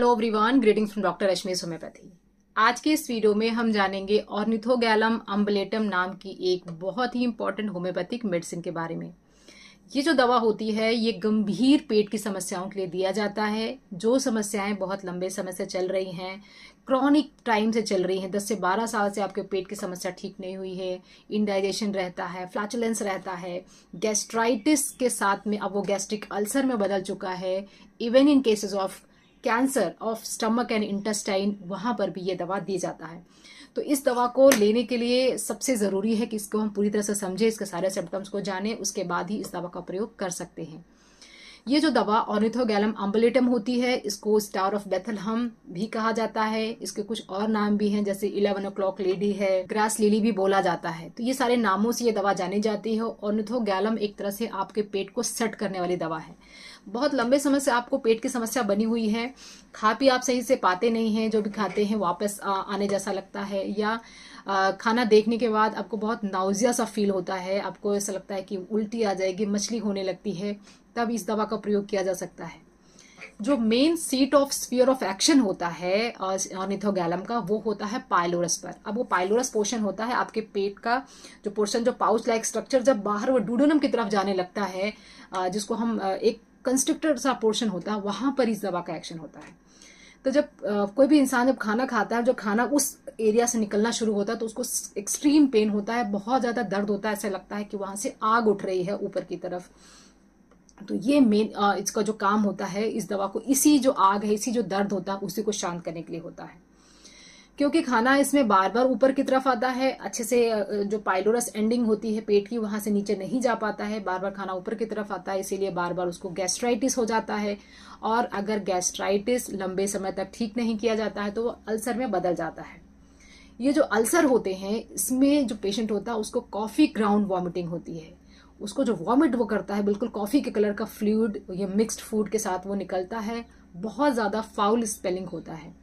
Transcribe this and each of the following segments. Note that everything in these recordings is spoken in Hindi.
hello everyone greetings from doctor Rashmi homeopathy आज के इस वीडियो में हम जानेंगे ऑर्निथोगैलम अम्बलेटम नाम की एक बहुत ही इंपॉर्टेंट होम्योपैथिक मेडिसिन के बारे में ये जो दवा होती है ये गंभीर पेट की समस्याओं के लिए दिया जाता है जो समस्याएं बहुत लंबे समय से चल रही हैं क्रॉनिक टाइम से चल रही हैं दस से बारह साल से आपके पेट की समस्या ठीक नहीं हुई है इनडाइजेशन रहता है फ्लैचुलेंस रहता है गैस्ट्राइटिस के साथ में अब वो गैस्ट्रिक अल्सर में बदल चुका है even in cases of cancer of stomach and intestine वहाँ पर भी ये दवा दी जाता है तो इस दवा को लेने के लिए सबसे ज़रूरी है कि इसको हम पूरी तरह से समझें इसके सारे सिम्टम्स को जानें उसके बाद ही इस दवा का प्रयोग कर सकते हैं ये जो दवा ऑर्निथोगैलम अम्बलेटम होती है इसको स्टार ऑफ बेथलहम भी कहा जाता है इसके कुछ और नाम भी हैं जैसे इलेवन ओ क्लॉक लेडी है ग्रास लिली भी बोला जाता है तो ये सारे नामों से ये दवा जानी जाती है ऑर्निथोगैलम एक तरह से आपके पेट को सेट करने वाली दवा है बहुत लंबे समय से आपको पेट की समस्या बनी हुई है खा पी आप सही से पाते नहीं हैं जो भी खाते हैं वापस आने जैसा लगता है या खाना देखने के बाद आपको बहुत नाउजिया सा फील होता है आपको ऐसा लगता है कि उल्टी आ जाएगी मछली होने लगती है तब इस दवा का प्रयोग किया जा सकता है जो main seat of spear of action होता है ऑर्निथोगैलम का वो होता है पाइलोरस पर अब वो पाइलोरस पोर्शन होता है आपके पेट का जो पोर्शन जो पाउच लाइक स्ट्रक्चर जब बाहर वो डूडोनम की तरफ जाने लगता है जिसको हम एक कंस्ट्रक्टर सा पोर्शन होता है वहां पर इस दवा का एक्शन होता है तो जब कोई भी इंसान जब खाना खाता है जो खाना उस एरिया से निकलना शुरू होता है तो उसको एक्सट्रीम पेन होता है बहुत ज़्यादा दर्द होता है ऐसा लगता है कि वहाँ से आग उठ रही है ऊपर की तरफ तो ये मेन इसका जो काम होता है इस दवा को इसी जो आग है इसी जो दर्द होता है उसी को शांत करने के लिए होता है क्योंकि खाना इसमें बार बार ऊपर की तरफ आता है अच्छे से जो पाइलोरस एंडिंग होती है पेट की वहां से नीचे नहीं जा पाता है बार बार खाना ऊपर की तरफ आता है इसीलिए बार बार उसको गैस्ट्राइटिस हो जाता है और अगर गैस्ट्राइटिस लंबे समय तक ठीक नहीं किया जाता है तो वो अल्सर में बदल जाता है ये जो अल्सर होते हैं इसमें जो पेशेंट होता है उसको कॉफ़ी ग्राउंड वॉमिटिंग होती है उसको जो वॉमिट वो करता है बिल्कुल कॉफ़ी के कलर का फ्लूड ये मिक्स्ड फूड के साथ वो निकलता है बहुत ज़्यादा फाउल स्पेलिंग होता है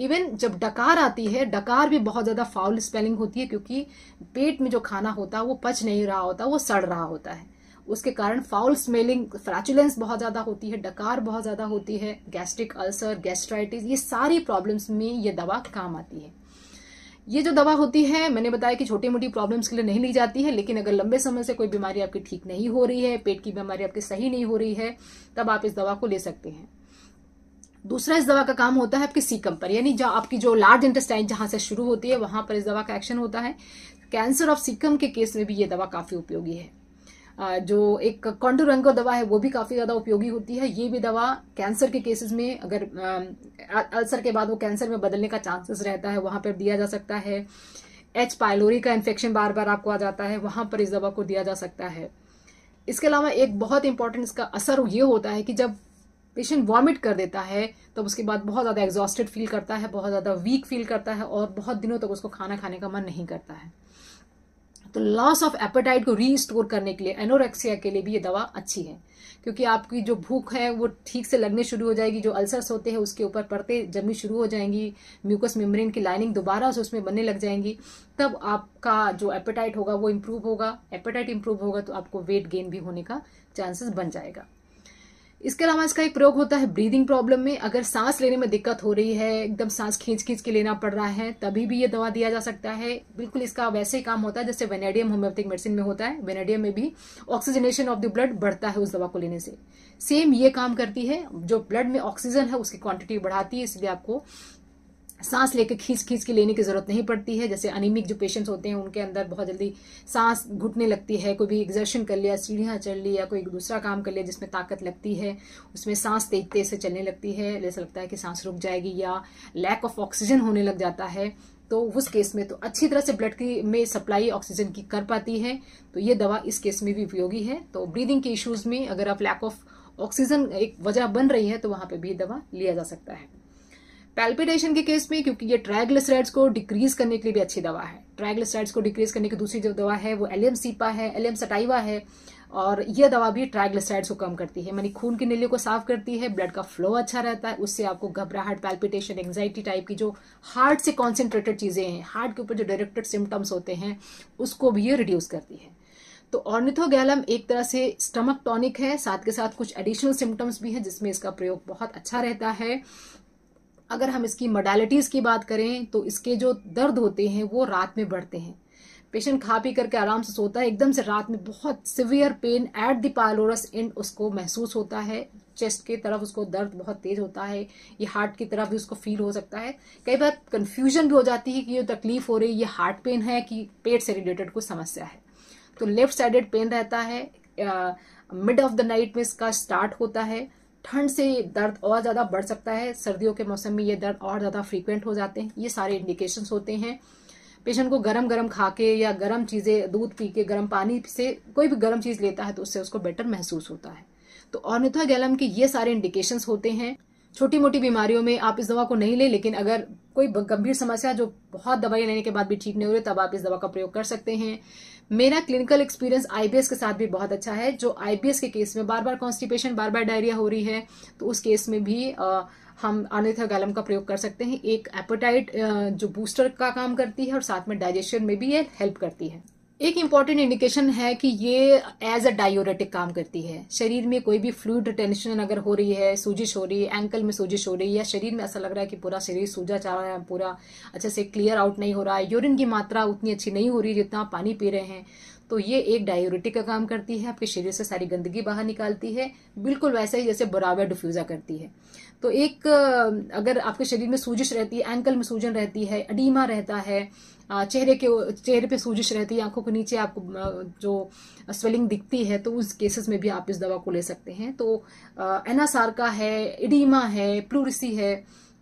इवन जब डकार आती है डकार भी बहुत ज़्यादा फाउल स्पेलिंग होती है क्योंकि पेट में जो खाना होता है वो पच नहीं रहा होता वो सड़ रहा होता है उसके कारण फाउल स्मेलिंग फ्रैचुलेंस बहुत ज़्यादा होती है डकार बहुत ज़्यादा होती है गैस्ट्रिक अल्सर गैस्ट्राइटिस ये सारी प्रॉब्लम्स में ये दवा काम आती है ये जो दवा होती है मैंने बताया कि छोटी मोटी प्रॉब्लम्स के लिए नहीं ली जाती है लेकिन अगर लंबे समय से कोई बीमारी आपकी ठीक नहीं हो रही है पेट की बीमारी आपकी सही नहीं हो रही है तब आप इस दवा को ले सकते हैं दूसरा इस दवा का काम होता है आपके सीकम पर यानी जो आपकी जो लार्ज इंटेस्टाइन जहां से शुरू होती है वहां पर इस दवा का एक्शन होता है कैंसर ऑफ सीकम के केस में भी ये दवा काफी उपयोगी है जो एक कॉन्डोरंगो दवा है वो भी काफ़ी ज़्यादा उपयोगी होती है ये भी दवा कैंसर के केसेस में अगर अल्सर के बाद वो कैंसर में बदलने का चांसेस रहता है वहाँ पर दिया जा सकता है एच पायलोरी का इन्फेक्शन बार बार आपको आ जाता है वहाँ पर इस दवा को दिया जा सकता है इसके अलावा एक बहुत इंपॉर्टेंट इसका असर ये होता है कि जब पेशेंट वॉमिट कर देता है तो उसके बाद बहुत ज़्यादा एग्जॉस्टेड फील करता है बहुत ज़्यादा वीक फील करता है और बहुत दिनों तक उसको खाना खाने का मन नहीं करता है तो लॉस ऑफ एपेटाइट को रीस्टोर करने के लिए एनोरेक्सिया के लिए भी ये दवा अच्छी है क्योंकि आपकी जो भूख है वो ठीक से लगने शुरू हो जाएगी जो अल्सर्स होते हैं उसके ऊपर पड़ते जमनी शुरू हो जाएंगी म्यूकस मेम्ब्रेन की लाइनिंग दोबारा से उसमें बनने लग जाएंगी तब आपका जो एपेटाइट होगा वो इम्प्रूव होगा एपेटाइट इम्प्रूव होगा तो आपको वेट गेन भी होने का चांसेस बन जाएगा इसके अलावा इसका एक प्रयोग होता है ब्रीदिंग प्रॉब्लम में अगर सांस लेने में दिक्कत हो रही है एकदम सांस खींच खींच के लेना पड़ रहा है तभी भी ये दवा दिया जा सकता है बिल्कुल इसका वैसे ही काम होता है जैसे वेनेडियम होम्योपैथिक मेडिसिन में होता है वेनेडियम में भी ऑक्सीजनेशन ऑफ द ब्लड बढ़ता है उस दवा को लेने से सेम ये काम करती है जो ब्लड में ऑक्सीजन है उसकी क्वांटिटी बढ़ाती है इसलिए आपको सांस लेकर खींच खींच के लेने की ज़रूरत नहीं पड़ती है जैसे अनिमिक जो पेशेंट्स होते हैं उनके अंदर बहुत जल्दी सांस घुटने लगती है कोई भी एग्जर्शन कर लिया सीढ़ियाँ चढ़ ली या कोई दूसरा काम कर लिया जिसमें ताकत लगती है उसमें सांस तेज तेज से चलने लगती है जैसा लगता है कि सांस रुक जाएगी या लैक ऑफ ऑक्सीजन होने लग जाता है तो उस केस में तो अच्छी तरह से ब्लड की में सप्लाई ऑक्सीजन की कर पाती है तो ये दवा इस केस में भी उपयोगी है तो ब्रीदिंग के इश्यूज में अगर आप लैक ऑफ ऑक्सीजन एक वजह बन रही है तो वहां पे भी दवा लिया जा सकता है पैल्पिटेशन के केस में क्योंकि ये ट्राइग्लिसराइड्स को डिक्रीज करने के लिए भी अच्छी दवा है ट्राइग्लिसराइड्स को डिक्रीज करने की दूसरी जो दवा है वो एलियम सीपा है एलियम सटाइवा है और यह दवा भी ट्राइग्लिसराइड्स को कम करती है मानी खून की नलियों को साफ करती है ब्लड का फ्लो अच्छा रहता है उससे आपको घबराहट पैल्पिटेशन एंग्जाइटी टाइप की जो हार्ट से कॉन्सेंट्रेटेड चीज़ें हैं हार्ट के ऊपर जो डायरेक्टेड सिम्टम्स होते हैं उसको भी ये रिड्यूस करती है तो ऑर्निथोगैलम एक तरह से स्टमक टॉनिक है साथ के साथ कुछ एडिशनल सिम्टम्स भी हैं जिसमें इसका प्रयोग बहुत अच्छा रहता है अगर हम इसकी मोडालिटीज़ की बात करें तो इसके जो दर्द होते हैं वो रात में बढ़ते हैं पेशेंट खा पी करके आराम से सोता है एकदम से रात में बहुत severe pain at the pylorus and उसको महसूस होता है चेस्ट की तरफ उसको दर्द बहुत तेज होता है ये हार्ट की तरफ भी उसको फील हो सकता है कई बार कन्फ्यूजन भी हो जाती है कि ये तकलीफ हो रही है ये हार्ट पेन है कि पेट से रिलेटेड कोई समस्या है तो लेफ्ट साइडेड पेन रहता है मिड ऑफ द नाइट में इसका स्टार्ट होता है ठंड से दर्द और ज़्यादा बढ़ सकता है सर्दियों के मौसम में ये दर्द और ज़्यादा फ्रीक्वेंट हो जाते हैं ये सारे इंडिकेशंस होते हैं पेशेंट को गरम गरम खा के या गरम चीज़ें दूध पी के गरम पानी से कोई भी गरम चीज़ लेता है तो उससे उसको बेटर महसूस होता है तो ऑर्निथोगैलम के ये सारे इंडिकेशंस होते हैं छोटी मोटी बीमारियों में आप इस दवा को नहीं लें लेकिन अगर कोई गंभीर समस्या जो बहुत दवाई लेने के बाद भी ठीक नहीं हो रही तब आप इस दवा का प्रयोग कर सकते हैं मेरा क्लिनिकल एक्सपीरियंस आईबीएस के साथ भी बहुत अच्छा है जो आईबीएस के केस में बार बार कॉन्स्टिपेशन बार बार डायरिया हो रही है तो उस केस में भी आ, हम गैलम का प्रयोग कर सकते हैं एक एपेटाइट जो बूस्टर का काम करती है और साथ में डाइजेशन में भी ये हेल्प करती है एक इम्पॉर्टेंट इंडिकेशन है कि ये एज अ डायोरेटिक काम करती है शरीर में कोई भी फ्लूड टेंशन अगर हो रही है सूजिश हो रही है एंकल में सूजिश हो रही है या शरीर में ऐसा लग रहा है कि पूरा शरीर सूजा जा रहा है पूरा अच्छे से क्लियर आउट नहीं हो रहा है यूरिन की मात्रा उतनी अच्छी नहीं हो रही जितना पानी पी रहे हैं तो ये एक डायोरिटी का काम करती है आपके शरीर से सारी गंदगी बाहर निकालती है बिल्कुल वैसे ही जैसे बराबर डिफ्यूजा करती है तो एक अगर आपके शरीर में सूजिश रहती है एंकल में सूजन रहती है अडीमा रहता है चेहरे के चेहरे पे सूजिश रहती है आंखों के नीचे आपको जो स्वेलिंग दिखती है तो उस केसेस में भी आप इस दवा को ले सकते हैं तो एनासारका है इडीमा है प्लूरिसी है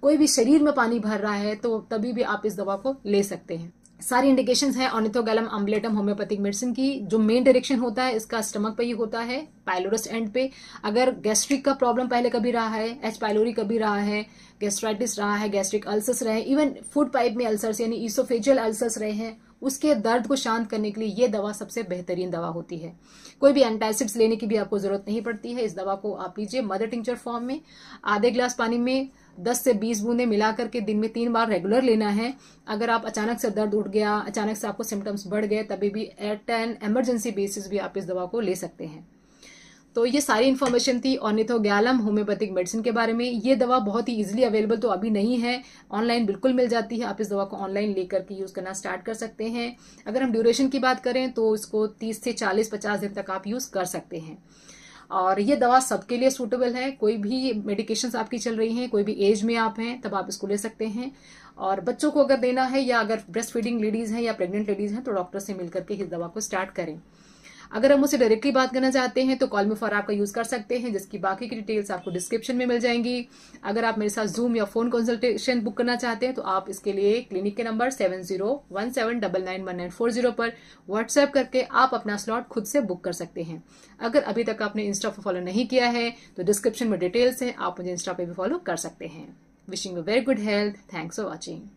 कोई भी शरीर में पानी भर रहा है तो तभी भी आप इस दवा को ले सकते हैं सारी इंडिकेशंस हैं ऑनिथोगैलम अम्बलेटम होम्योपैथिक मेडिसिन की जो मेन डायरेक्शन होता है इसका स्टमक पे ही होता है पाइलोरस एंड पे अगर गैस्ट्रिक का प्रॉब्लम पहले कभी रहा है एच पाइलोरी कभी रहा है गैस्ट्राइटिस रहा है गैस्ट्रिक अल्सर्स रहे इवन फूड पाइप में अल्सर्स यानी ईसोफेजियल अल्सर्स रहे हैं उसके दर्द को शांत करने के लिए ये दवा सबसे बेहतरीन दवा होती है कोई भी एंटासिड्स लेने की भी आपको जरूरत नहीं पड़ती है इस दवा को आप लीजिए मदर टिंचर फॉर्म में आधे ग्लास पानी में 10 से 20 बूंदें मिला करके दिन में तीन बार रेगुलर लेना है अगर आप अचानक से दर्द उठ गया अचानक से आपको सिम्टम्स बढ़ गए तभी भी एट एन एमरजेंसी बेसिस भी आप इस दवा को ले सकते हैं तो ये सारी इन्फॉर्मेशन थी ग्यालम होम्योपैथिक मेडिसिन के बारे में ये दवा बहुत ही इजीली अवेलेबल तो अभी नहीं है ऑनलाइन बिल्कुल मिल जाती है आप इस दवा को ऑनलाइन लेकर के यूज़ करना स्टार्ट कर सकते हैं अगर हम ड्यूरेशन की बात करें तो इसको 30 से 40 50 दिन तक आप यूज़ कर सकते हैं और ये दवा सबके लिए सूटेबल है कोई भी मेडिकेशंस आपकी चल रही हैं कोई भी एज में आप हैं तब आप इसको ले सकते हैं और बच्चों को अगर देना है या अगर ब्रेस्ट फीडिंग लेडीज़ हैं या प्रेग्नेंट लेडीज़ हैं तो डॉक्टर से मिल करके इस दवा को स्टार्ट करें अगर हम उसे डायरेक्टली बात करना चाहते हैं तो कॉल मी फॉर आपका यूज कर सकते हैं जिसकी बाकी की डिटेल्स आपको डिस्क्रिप्शन में मिल जाएंगी अगर आप मेरे साथ जूम या फोन कंसल्टेशन बुक करना चाहते हैं तो आप इसके लिए क्लिनिक के number seven zero one seven double nine one nine four zero पर व्हाट्सएप करके आप अपना स्लॉट खुद से बुक कर सकते हैं अगर अभी तक आपने इंस्टा पर फॉलो नहीं किया है तो डिस्क्रिप्शन में डिटेल्स हैं आप मुझे इंस्टा पर भी फॉलो कर सकते हैं wishing very good health thanks for watching